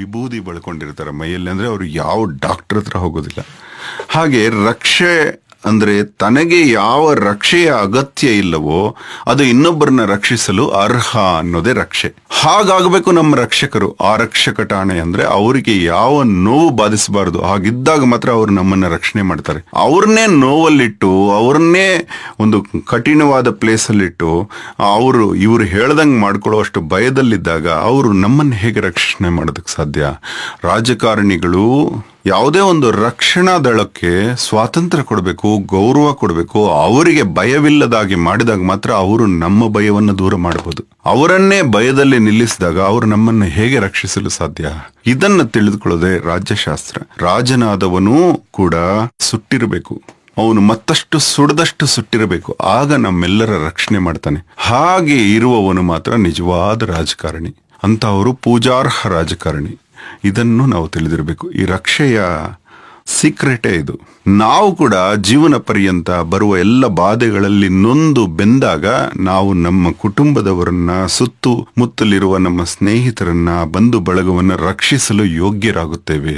ವಿಭೂತಿ ಬಳ್ಕೊಂಡಿರ್ತಾರೆ ಮೈಯಲ್ಲಿ ಅಂದರೆ ಅವರು ಯಾವ ಡಾಕ್ಟ್ರ್ ಹತ್ರ ಹೋಗೋದಿಲ್ಲ ಹಾಗೆ ರಕ್ಷೆ ಅಂದ್ರೆ ತನಗೆ ಯಾವ ರಕ್ಷೆಯ ಅಗತ್ಯ ಇಲ್ಲವೋ ಅದು ಇನ್ನೊಬ್ಬರನ್ನ ರಕ್ಷಿಸಲು ಅರ್ಹ ಅನ್ನೋದೇ ರಕ್ಷೆ ಹಾಗಾಗಬೇಕು ನಮ್ಮ ರಕ್ಷಕರು ಆ ರಕ್ಷಕ ಠಾಣೆ ಅಂದ್ರೆ ಅವರಿಗೆ ಯಾವ ನೋವು ಬಾಧಿಸಬಾರದು ಹಾಗಿದ್ದಾಗ ಮಾತ್ರ ಅವರು ನಮ್ಮನ್ನ ರಕ್ಷಣೆ ಮಾಡ್ತಾರೆ ಅವ್ರನ್ನೇ ನೋವಲ್ಲಿಟ್ಟು ಅವ್ರನ್ನೇ ಒಂದು ಕಠಿಣವಾದ ಪ್ಲೇಸ್ ಅಲ್ಲಿಟ್ಟು ಅವರು ಇವರು ಹೇಳ್ದಂಗೆ ಅಷ್ಟು ಭಯದಲ್ಲಿದ್ದಾಗ ಅವರು ನಮ್ಮನ್ನು ಹೇಗೆ ರಕ್ಷಣೆ ಮಾಡೋದಕ್ಕೆ ಸಾಧ್ಯ ರಾಜಕಾರಣಿಗಳು ಯಾವುದೇ ಒಂದು ರಕ್ಷಣಾ ದಳಕ್ಕೆ ಸ್ವಾತಂತ್ರ್ಯ ಕೊಡಬೇಕು ಗೌರವ ಕೊಡಬೇಕು ಅವರಿಗೆ ಭಯವಿಲ್ಲದಾಗಿ ಮಾಡಿದಾಗ ಮಾತ್ರ ಅವರು ನಮ್ಮ ಭಯವನ್ನು ದೂರ ಮಾಡಬಹುದು ಅವರನ್ನೇ ಭಯದಲ್ಲಿ ನಿಲ್ಲಿಸಿದಾಗ ಅವರು ನಮ್ಮನ್ನು ಹೇಗೆ ರಕ್ಷಿಸಲು ಸಾಧ್ಯ ಇದನ್ನ ತಿಳಿದುಕೊಳ್ಳೋದೆ ರಾಜ್ಯಶಾಸ್ತ್ರ ರಾಜನಾದವನು ಕೂಡ ಸುಟ್ಟಿರಬೇಕು ಅವನು ಮತ್ತಷ್ಟು ಸುಡದಷ್ಟು ಸುಟ್ಟಿರಬೇಕು ಆಗ ನಮ್ಮೆಲ್ಲರ ರಕ್ಷಣೆ ಮಾಡ್ತಾನೆ ಹಾಗೆ ಇರುವವನು ಮಾತ್ರ ನಿಜವಾದ ರಾಜಕಾರಣಿ ಅಂತ ಅವರು ಪೂಜಾರ್ಹ ರಾಜಕಾರಣಿ ಇದನ್ನು ನಾವು ತಿಳಿದಿರಬೇಕು ಈ ರಕ್ಷೆಯ ಸೀಕ್ರೆಟೇ ಇದು ನಾವು ಕೂಡ ಜೀವನ ಪರ್ಯಂತ ಬರುವ ಎಲ್ಲ ಬಾಧೆಗಳಲ್ಲಿ ನೊಂದು ಬೆಂದಾಗ ನಾವು ನಮ್ಮ ಕುಟುಂಬದವರನ್ನ ಸುತ್ತು ಮುತ್ತಲಿರುವ ನಮ್ಮ ಸ್ನೇಹಿತರನ್ನ ಬಂಧು ಬಳಗವನ್ನು ರಕ್ಷಿಸಲು ಯೋಗ್ಯರಾಗುತ್ತೇವೆ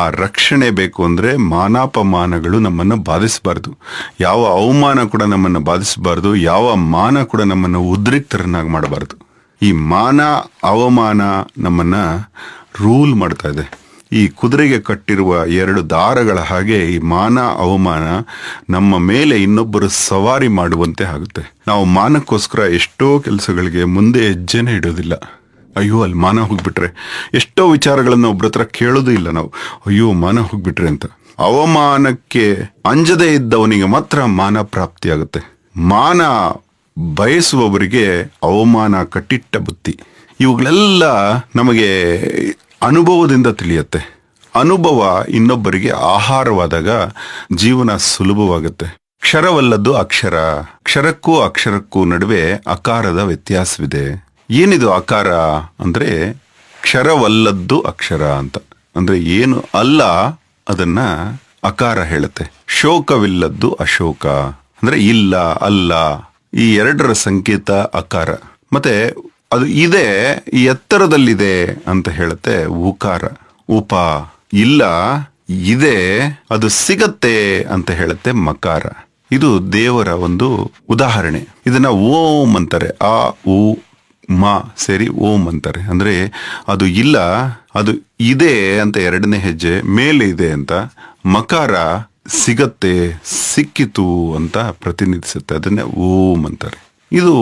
ಆ ರಕ್ಷಣೆ ಬೇಕು ಅಂದರೆ ಮಾನಾಪಮಾನಗಳು ನಮ್ಮನ್ನು ಬಾಧಿಸಬಾರ್ದು ಯಾವ ಅವಮಾನ ಕೂಡ ನಮ್ಮನ್ನು ಬಾಧಿಸಬಾರ್ದು ಯಾವ ಮಾನ ಕೂಡ ನಮ್ಮನ್ನು ಉದ್ರಿಕ್ತರನ್ನಾಗಿ ಮಾಡಬಾರ್ದು ಈ ಮಾನ ಅವಮಾನ ನಮ್ಮನ್ನ ರೂಲ್ ಮಾಡ್ತಾ ಇದೆ ಈ ಕುದುರೆಗೆ ಕಟ್ಟಿರುವ ಎರಡು ದಾರಗಳ ಹಾಗೆ ಈ ಮಾನ ಅವಮಾನ ನಮ್ಮ ಮೇಲೆ ಇನ್ನೊಬ್ಬರು ಸವಾರಿ ಮಾಡುವಂತೆ ಆಗುತ್ತೆ ನಾವು ಮಾನಕ್ಕೋಸ್ಕರ ಎಷ್ಟೋ ಕೆಲಸಗಳಿಗೆ ಮುಂದೆ ಹೆಜ್ಜೆನೆ ಇಡೋದಿಲ್ಲ ಅಯ್ಯೋ ಅಲ್ಲಿ ಮಾನ ಹೋಗ್ಬಿಟ್ರೆ ಎಷ್ಟೋ ವಿಚಾರಗಳನ್ನು ಒಬ್ರ ಹತ್ರ ಕೇಳೋದೂ ಇಲ್ಲ ನಾವು ಅಯ್ಯೋ ಮಾನ ಹೋಗ್ಬಿಟ್ರೆ ಅಂತ ಅವಮಾನಕ್ಕೆ ಅಂಜದೇ ಇದ್ದವನಿಗೆ ಮಾತ್ರ ಮಾನ ಪ್ರಾಪ್ತಿಯಾಗುತ್ತೆ ಮಾನ ಬಯಸುವವರಿಗೆ ಅವಮಾನ ಕಟ್ಟಿಟ್ಟ ಬುತ್ತಿ ಇವುಗಳೆಲ್ಲ ನಮಗೆ ಅನುಭವದಿಂದ ತಿಳಿಯುತ್ತೆ ಅನುಭವ ಇನ್ನೊಬ್ಬರಿಗೆ ಆಹಾರವಾದಾಗ ಜೀವನ ಸುಲಭವಾಗುತ್ತೆ ಕ್ಷರವಲ್ಲದ್ದು ಅಕ್ಷರ ಕ್ಷರಕ್ಕೂ ಅಕ್ಷರಕ್ಕೂ ನಡುವೆ ಅಕಾರದ ವ್ಯತ್ಯಾಸವಿದೆ ಏನಿದು ಅಕಾರ ಅಂದ್ರೆ ಕ್ಷರವಲ್ಲದ್ದು ಅಕ್ಷರ ಅಂತ ಅಂದ್ರೆ ಏನು ಅಲ್ಲ ಅದನ್ನ ಅಕಾರ ಹೇಳುತ್ತೆ ಶೋಕವಿಲ್ಲದ್ದು ಅಶೋಕ ಅಂದ್ರೆ ಇಲ್ಲ ಅಲ್ಲ ಈ ಎರಡರ ಸಂಕೇತ ಅಕಾರ ಮತ್ತೆ ಅದು ಇದೆ ಎತ್ತರದಲ್ಲಿದೆ ಅಂತ ಹೇಳುತ್ತೆ ಉಕಾರ ಉಪ ಇಲ್ಲ ಇದೆ ಅದು ಸಿಗತ್ತೆ ಅಂತ ಹೇಳುತ್ತೆ ಮಕಾರ ಇದು ದೇವರ ಒಂದು ಉದಾಹರಣೆ ಇದನ್ನ ಓಂ ಅಂತಾರೆ ಆ ಉ ಮಾ ಸೇರಿ ಓಂ ಅಂತಾರೆ ಅಂದ್ರೆ ಅದು ಇಲ್ಲ ಅದು ಇದೆ ಅಂತ ಎರಡನೇ ಹೆಜ್ಜೆ ಮೇಲೆ ಇದೆ ಅಂತ ಮಕಾರ ಸಿಗತ್ತೆ ಸಿಕ್ಕಿತು ಅಂತ ಪ್ರತಿನಿಧಿಸುತ್ತೆ ಅದನ್ನೇ ಓಂ ಅಂತಾರೆ ಇದು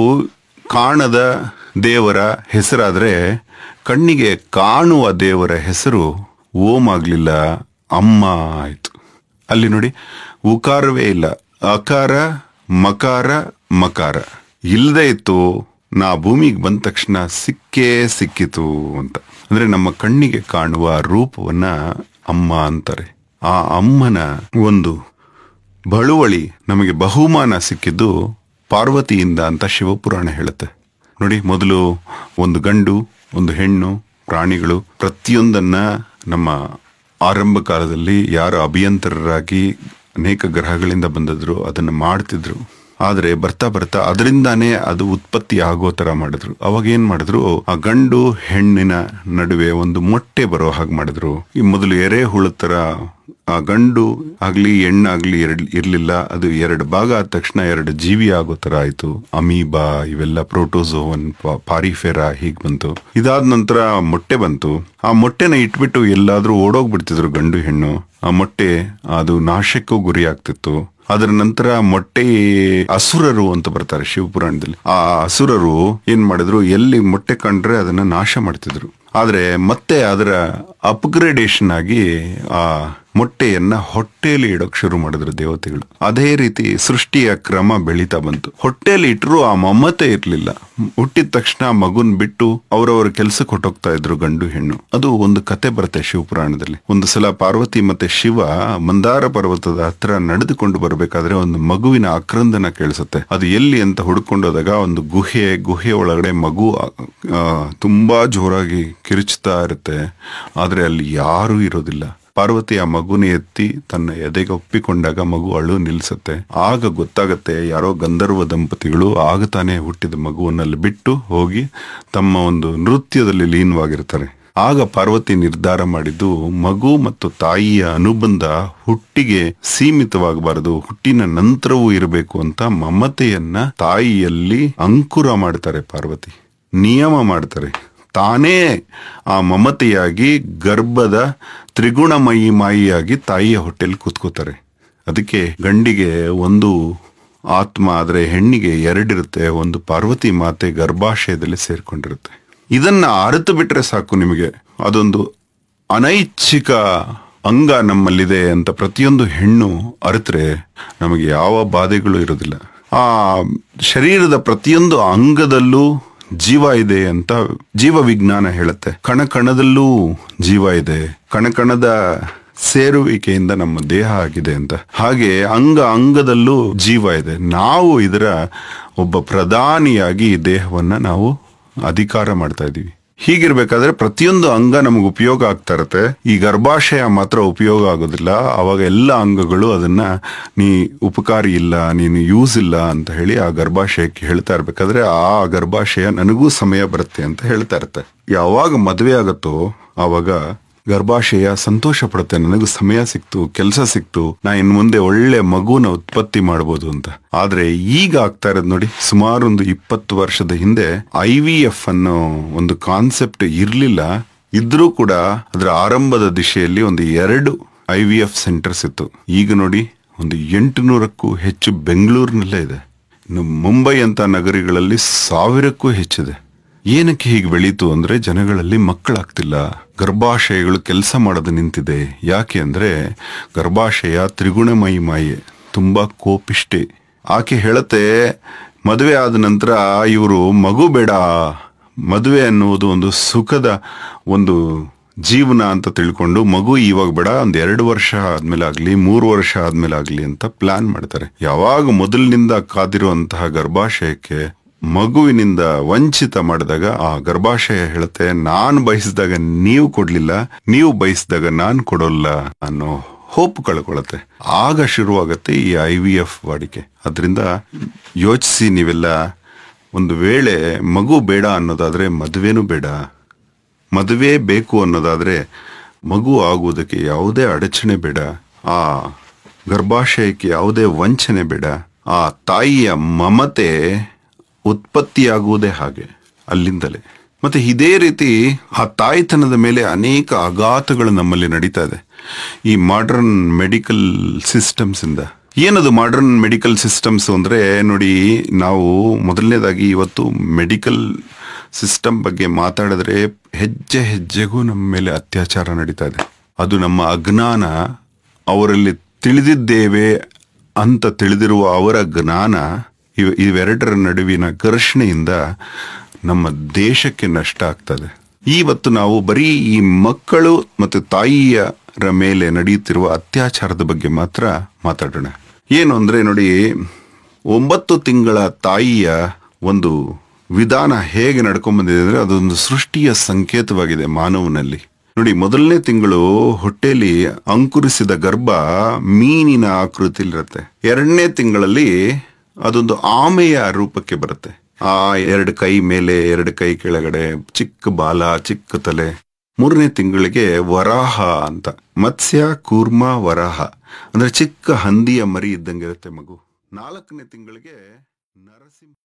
ಕಾಣದ ದೇವರ ಹೆಸರಾದರೆ ಕಣ್ಣಿಗೆ ಕಾಣುವ ದೇವರ ಹೆಸರು ಓಂ ಆಗಲಿಲ್ಲ ಅಮ್ಮ ಆಯಿತು ಅಲ್ಲಿ ನೋಡಿ ಉಕಾರವೇ ಇಲ್ಲ ಅಕಾರ ಮಕಾರ ಮಕಾರ ಇಲ್ಲದೆ ಇತ್ತು ನಾ ಭೂಮಿಗೆ ಬಂದ ತಕ್ಷಣ ಸಿಕ್ಕೇ ಸಿಕ್ಕಿತು ಅಂತ ಅಂದರೆ ನಮ್ಮ ಕಣ್ಣಿಗೆ ಕಾಣುವ ರೂಪವನ್ನ ಅಮ್ಮ ಅಂತಾರೆ ಆ ಅಮ್ಮನ ಒಂದು ಬಳುವಳಿ ನಮಗೆ ಬಹುಮಾನ ಸಿಕ್ಕಿದ್ದು ಪಾರ್ವತಿಯಿಂದ ಅಂತ ಶಿವಪುರಾಣ ಹೇಳುತ್ತೆ ನೋಡಿ ಮೊದಲು ಒಂದು ಗಂಡು ಒಂದು ಹೆಣ್ಣು ಪ್ರಾಣಿಗಳು ಪ್ರತಿಯೊಂದನ್ನ ನಮ್ಮ ಆರಂಭ ಕಾಲದಲ್ಲಿ ಯಾರು ಅಭಿಯಂತರರಾಗಿ ಅನೇಕ ಗ್ರಹಗಳಿಂದ ಬಂದಿದ್ರು ಅದನ್ನು ಮಾಡ್ತಿದ್ರು ಆದರೆ ಬರ್ತಾ ಬರ್ತಾ ಅದರಿಂದಾನೇ ಅದು ಉತ್ಪತ್ತಿ ಆಗೋ ಥರ ಮಾಡಿದ್ರು ಅವಾಗ ಏನು ಮಾಡಿದ್ರು ಆ ಗಂಡು ಹೆಣ್ಣಿನ ನಡುವೆ ಒಂದು ಮೊಟ್ಟೆ ಬರೋ ಹಾಗೆ ಮಾಡಿದ್ರು ಈ ಮೊದಲು ಎರೆ ಹುಳ ಥರ ಆ ಗಂಡು ಆಗಲಿ ಹೆಣ್ಣಾಗಲಿ ಎರಡು ಇರಲಿಲ್ಲ ಅದು ಎರಡು ಭಾಗ ಆದ ತಕ್ಷಣ ಎರಡು ಜೀವಿ ಆಗೋ ಥರ ಆಯಿತು ಅಮೀಬಾ ಇವೆಲ್ಲ ಪ್ರೋಟೋಸೋವನ್ ಪಾರಿಫೆರಾ ಹೀಗೆ ಬಂತು ಇದಾದ ನಂತರ ಮೊಟ್ಟೆ ಬಂತು ಆ ಮೊಟ್ಟೆನ ಇಟ್ಬಿಟ್ಟು ಎಲ್ಲಾದರೂ ಓಡೋಗ್ಬಿಡ್ತಿದ್ರು ಗಂಡು ಹೆಣ್ಣು ಆ ಮೊಟ್ಟೆ ಅದು ನಾಶಕ್ಕೂ ಗುರಿ ಆಗ್ತಿತ್ತು ಅದರ ನಂತರ ಮೊಟ್ಟೆ ಅಸುರರು ಅಂತ ಬರ್ತಾರೆ ಶಿವಪುರಾಣದಲ್ಲಿ ಆ ಅಸುರರು ಏನ್ ಮಾಡಿದ್ರು ಎಲ್ಲಿ ಮೊಟ್ಟೆ ಕಂಡ್ರೆ ಅದನ್ನ ನಾಶ ಮಾಡ್ತಿದ್ರು ಆದ್ರೆ ಮತ್ತೆ ಅದರ ಅಪ್ಗ್ರೇಡೇಷನ್ ಆಗಿ ಆ ಮೊಟ್ಟೆಯನ್ನ ಹೊಟ್ಟೆಯಲ್ಲಿ ಇಡೋಕ್ ಶುರು ಮಾಡಿದ್ರು ದೇವತೆಗಳು ಅದೇ ರೀತಿ ಸೃಷ್ಟಿಯ ಕ್ರಮ ಬೆಳೀತಾ ಬಂತು ಹೊಟ್ಟೆಯಲ್ಲಿ ಇಟ್ಟರು ಆ ಮಮ್ಮತೆ ಇರಲಿಲ್ಲ ಹುಟ್ಟಿದ ತಕ್ಷಣ ಮಗುನ್ ಬಿಟ್ಟು ಅವರವರ ಕೆಲಸಕ್ಕೆ ಹೊಟ್ಟೋಗ್ತಾ ಇದ್ರು ಗಂಡು ಹೆಣ್ಣು ಅದು ಒಂದು ಕತೆ ಬರುತ್ತೆ ಶಿವಪುರಾಣದಲ್ಲಿ ಒಂದು ಸಲ ಪಾರ್ವತಿ ಮತ್ತೆ ಶಿವ ಮಂದಾರ ಪರ್ವತದ ಹತ್ರ ನಡೆದುಕೊಂಡು ಬರಬೇಕಾದ್ರೆ ಒಂದು ಮಗುವಿನ ಆಕ್ರಂದನ ಕೇಳಿಸುತ್ತೆ ಅದು ಎಲ್ಲಿ ಅಂತ ಹೋದಾಗ ಒಂದು ಗುಹೆ ಗುಹೆ ಒಳಗಡೆ ಮಗು ತುಂಬಾ ಜೋರಾಗಿ ಕಿರುಚ್ತಾ ಇರುತ್ತೆ ಆದ್ರೆ ಅಲ್ಲಿ ಯಾರು ಇರೋದಿಲ್ಲ ಪಾರ್ವತಿ ಆ ಮಗುನ ಎತ್ತಿ ತನ್ನ ಎದೆಗೆ ಒಪ್ಪಿಕೊಂಡಾಗ ಮಗು ಅಳು ನಿಲ್ಲಿಸುತ್ತೆ ಆಗ ಗೊತ್ತಾಗತ್ತೆ ಯಾರೋ ಗಂಧರ್ವ ದಂಪತಿಗಳು ಆಗ ತಾನೇ ಹುಟ್ಟಿದ ಮಗುವನ್ನಲ್ಲಿ ಬಿಟ್ಟು ಹೋಗಿ ತಮ್ಮ ಒಂದು ನೃತ್ಯದಲ್ಲಿ ಲೀನವಾಗಿರ್ತಾರೆ ಆಗ ಪಾರ್ವತಿ ನಿರ್ಧಾರ ಮಾಡಿದ್ದು ಮಗು ಮತ್ತು ತಾಯಿಯ ಅನುಬಂಧ ಹುಟ್ಟಿಗೆ ಸೀಮಿತವಾಗಬಾರದು ಹುಟ್ಟಿನ ನಂತರವೂ ಇರಬೇಕು ಅಂತ ಮಮತೆಯನ್ನ ತಾಯಿಯಲ್ಲಿ ಅಂಕುರ ಮಾಡ್ತಾರೆ ಪಾರ್ವತಿ ನಿಯಮ ಮಾಡ್ತಾರೆ ತಾನೇ ಆ ಮಮತೆಯಾಗಿ ಗರ್ಭದ ತ್ರಿಗುಣಮಯಿ ಮಾಯಿಯಾಗಿ ತಾಯಿಯ ಹೊಟ್ಟೆಲಿ ಕೂತ್ಕೋತಾರೆ ಅದಕ್ಕೆ ಗಂಡಿಗೆ ಒಂದು ಆತ್ಮ ಆದರೆ ಹೆಣ್ಣಿಗೆ ಎರಡಿರುತ್ತೆ ಒಂದು ಪಾರ್ವತಿ ಮಾತೆ ಗರ್ಭಾಶಯದಲ್ಲಿ ಸೇರಿಕೊಂಡಿರುತ್ತೆ ಇದನ್ನು ಅರಿತು ಬಿಟ್ಟರೆ ಸಾಕು ನಿಮಗೆ ಅದೊಂದು ಅನೈಚ್ಛಿಕ ಅಂಗ ನಮ್ಮಲ್ಲಿದೆ ಅಂತ ಪ್ರತಿಯೊಂದು ಹೆಣ್ಣು ಅರಿತರೆ ನಮಗೆ ಯಾವ ಬಾಧೆಗಳು ಇರೋದಿಲ್ಲ ಆ ಶರೀರದ ಪ್ರತಿಯೊಂದು ಅಂಗದಲ್ಲೂ ಜೀವ ಇದೆ ಅಂತ ಜೀವ ವಿಜ್ಞಾನ ಹೇಳುತ್ತೆ ಕಣ ಕಣದಲ್ಲೂ ಜೀವ ಇದೆ ಕಣಕಣದ ಸೇರುವಿಕೆಯಿಂದ ನಮ್ಮ ದೇಹ ಆಗಿದೆ ಅಂತ ಹಾಗೆ ಅಂಗ ಅಂಗದಲ್ಲೂ ಜೀವ ಇದೆ ನಾವು ಇದರ ಒಬ್ಬ ಪ್ರಧಾನಿಯಾಗಿ ದೇಹವನ್ನ ನಾವು ಅಧಿಕಾರ ಮಾಡ್ತಾ ಇದ್ದೀವಿ ಹೀಗಿರ್ಬೇಕಾದ್ರೆ ಪ್ರತಿಯೊಂದು ಅಂಗ ನಮಗೆ ಉಪಯೋಗ ಆಗ್ತಾ ಇರುತ್ತೆ ಈ ಗರ್ಭಾಶಯ ಮಾತ್ರ ಉಪಯೋಗ ಆಗೋದಿಲ್ಲ ಅವಾಗ ಎಲ್ಲ ಅಂಗಗಳು ಅದನ್ನ ನೀ ಉಪಕಾರಿ ಇಲ್ಲ ನೀನು ಯೂಸ್ ಇಲ್ಲ ಅಂತ ಹೇಳಿ ಆ ಗರ್ಭಾಶಯಕ್ಕೆ ಹೇಳ್ತಾ ಇರ್ಬೇಕಾದ್ರೆ ಆ ಗರ್ಭಾಶಯ ನನಗೂ ಸಮಯ ಬರುತ್ತೆ ಅಂತ ಹೇಳ್ತಾ ಇರುತ್ತೆ ಯಾವಾಗ ಮದುವೆ ಆಗುತ್ತೋ ಆವಾಗ ಗರ್ಭಾಶಯ ಸಂತೋಷ ಪಡುತ್ತೆ ನನಗೆ ಸಮಯ ಸಿಕ್ತು ಕೆಲಸ ಸಿಕ್ತು ನಾ ಇನ್ ಮುಂದೆ ಒಳ್ಳೆ ಮಗುನ ಉತ್ಪತ್ತಿ ಮಾಡಬಹುದು ಅಂತ ಆದ್ರೆ ಈಗ ಆಗ್ತಾ ಇರೋದು ನೋಡಿ ಸುಮಾರು ಒಂದು ಇಪ್ಪತ್ತು ವರ್ಷದ ಹಿಂದೆ ಐ ವಿ ಎಫ್ ಅನ್ನೋ ಒಂದು ಕಾನ್ಸೆಪ್ಟ್ ಇರ್ಲಿಲ್ಲ ಇದ್ರೂ ಕೂಡ ಅದರ ಆರಂಭದ ದಿಶೆಯಲ್ಲಿ ಒಂದು ಎರಡು ಐ ವಿ ಎಫ್ ಸೆಂಟರ್ಸ್ ಇತ್ತು ಈಗ ನೋಡಿ ಒಂದು ನೂರಕ್ಕೂ ಹೆಚ್ಚು ಬೆಂಗಳೂರಿನಲ್ಲೇ ಇದೆ ಇನ್ನು ಮುಂಬೈ ಅಂತ ನಗರಿಗಳಲ್ಲಿ ಸಾವಿರಕ್ಕೂ ಹೆಚ್ಚಿದೆ ಏನಕ್ಕೆ ಹೀಗೆ ಬೆಳೀತು ಅಂದರೆ ಜನಗಳಲ್ಲಿ ಮಕ್ಕಳಾಗ್ತಿಲ್ಲ ಗರ್ಭಾಶಯಗಳು ಕೆಲಸ ಮಾಡದೆ ನಿಂತಿದೆ ಯಾಕೆ ಅಂದರೆ ಗರ್ಭಾಶಯ ತ್ರಿಗುಣಮಯಿ ಮಾಯೆ ತುಂಬ ಕೋಪಿಷ್ಠೆ ಆಕೆ ಹೇಳತ್ತೆ ಮದುವೆ ಆದ ನಂತರ ಇವರು ಮಗು ಬೇಡ ಮದುವೆ ಅನ್ನುವುದು ಒಂದು ಸುಖದ ಒಂದು ಜೀವನ ಅಂತ ತಿಳ್ಕೊಂಡು ಮಗು ಇವಾಗ ಬೇಡ ಒಂದು ಎರಡು ವರ್ಷ ಆದ್ಮೇಲೆ ಆಗಲಿ ಮೂರು ವರ್ಷ ಆದ್ಮೇಲೆ ಆಗಲಿ ಅಂತ ಪ್ಲಾನ್ ಮಾಡ್ತಾರೆ ಯಾವಾಗ ಮೊದಲಿನಿಂದ ಕಾದಿರುವಂತಹ ಗರ್ಭಾಶಯಕ್ಕೆ ಮಗುವಿನಿಂದ ವಂಚಿತ ಮಾಡಿದಾಗ ಆ ಗರ್ಭಾಶಯ ಹೇಳುತ್ತೆ ನಾನು ಬಯಸಿದಾಗ ನೀವು ಕೊಡ್ಲಿಲ್ಲ ನೀವು ಬಯಸಿದಾಗ ನಾನು ಕೊಡೋಲ್ಲ ಅನ್ನೋ ಹೋಪ್ ಕಳ್ಕೊಳತ್ತೆ ಆಗ ಶುರುವಾಗುತ್ತೆ ಈ ಐ ವಿ ಎಫ್ ವಾಡಿಕೆ ಅದರಿಂದ ಯೋಚಿಸಿ ನೀವೆಲ್ಲ ಒಂದು ವೇಳೆ ಮಗು ಬೇಡ ಅನ್ನೋದಾದ್ರೆ ಮದುವೆನೂ ಬೇಡ ಮದುವೆ ಬೇಕು ಅನ್ನೋದಾದ್ರೆ ಮಗು ಆಗುವುದಕ್ಕೆ ಯಾವುದೇ ಅಡಚಣೆ ಬೇಡ ಆ ಗರ್ಭಾಶಯಕ್ಕೆ ಯಾವುದೇ ವಂಚನೆ ಬೇಡ ಆ ತಾಯಿಯ ಮಮತೆ ಉತ್ಪತ್ತಿಯಾಗುವುದೇ ಹಾಗೆ ಅಲ್ಲಿಂದಲೇ ಮತ್ತು ಇದೇ ರೀತಿ ಆ ತಾಯ್ತನದ ಮೇಲೆ ಅನೇಕ ಆಘಾತಗಳು ನಮ್ಮಲ್ಲಿ ನಡೀತಾ ಇದೆ ಈ ಮಾಡರ್ನ್ ಮೆಡಿಕಲ್ ಸಿಸ್ಟಮ್ಸಿಂದ ಏನದು ಮಾಡರ್ನ್ ಮೆಡಿಕಲ್ ಸಿಸ್ಟಮ್ಸ್ ಅಂದರೆ ನೋಡಿ ನಾವು ಮೊದಲನೇದಾಗಿ ಇವತ್ತು ಮೆಡಿಕಲ್ ಸಿಸ್ಟಮ್ ಬಗ್ಗೆ ಮಾತಾಡಿದ್ರೆ ಹೆಜ್ಜೆ ಹೆಜ್ಜೆಗೂ ನಮ್ಮ ಮೇಲೆ ಅತ್ಯಾಚಾರ ನಡೀತಾ ಇದೆ ಅದು ನಮ್ಮ ಅಜ್ಞಾನ ಅವರಲ್ಲಿ ತಿಳಿದಿದ್ದೇವೆ ಅಂತ ತಿಳಿದಿರುವ ಅವರ ಜ್ಞಾನ ಇವ ಇವೆರಡರ ನಡುವಿನ ಘರ್ಷಣೆಯಿಂದ ನಮ್ಮ ದೇಶಕ್ಕೆ ನಷ್ಟ ಆಗ್ತದೆ ಇವತ್ತು ನಾವು ಬರೀ ಈ ಮಕ್ಕಳು ಮತ್ತು ತಾಯಿಯರ ಮೇಲೆ ನಡೆಯುತ್ತಿರುವ ಅತ್ಯಾಚಾರದ ಬಗ್ಗೆ ಮಾತ್ರ ಮಾತಾಡೋಣ ಏನು ಅಂದರೆ ನೋಡಿ ಒಂಬತ್ತು ತಿಂಗಳ ತಾಯಿಯ ಒಂದು ವಿಧಾನ ಹೇಗೆ ನಡ್ಕೊಂಡ್ಬಂದಿದೆ ಅಂದರೆ ಅದೊಂದು ಸೃಷ್ಟಿಯ ಸಂಕೇತವಾಗಿದೆ ಮಾನವನಲ್ಲಿ ನೋಡಿ ಮೊದಲನೇ ತಿಂಗಳು ಹೊಟ್ಟೆಯಲ್ಲಿ ಅಂಕುರಿಸಿದ ಗರ್ಭ ಮೀನಿನ ಆಕೃತಿಲಿರುತ್ತೆ ಎರಡನೇ ತಿಂಗಳಲ್ಲಿ ಅದೊಂದು ಆಮೆಯ ರೂಪಕ್ಕೆ ಬರುತ್ತೆ ಆ ಎರಡು ಕೈ ಮೇಲೆ ಎರಡು ಕೈ ಕೆಳಗಡೆ ಚಿಕ್ಕ ಬಾಲ ಚಿಕ್ಕ ತಲೆ ಮೂರನೇ ತಿಂಗಳಿಗೆ ವರಾಹ ಅಂತ ಮತ್ಸ್ಯ ಕೂರ್ಮ ವರಾಹ ಅಂದ್ರೆ ಚಿಕ್ಕ ಹಂದಿಯ ಮರಿ ಇದ್ದಂಗೆ ಇರುತ್ತೆ ಮಗು ನಾಲ್ಕನೇ ತಿಂಗಳಿಗೆ ನರಸಿಂಹ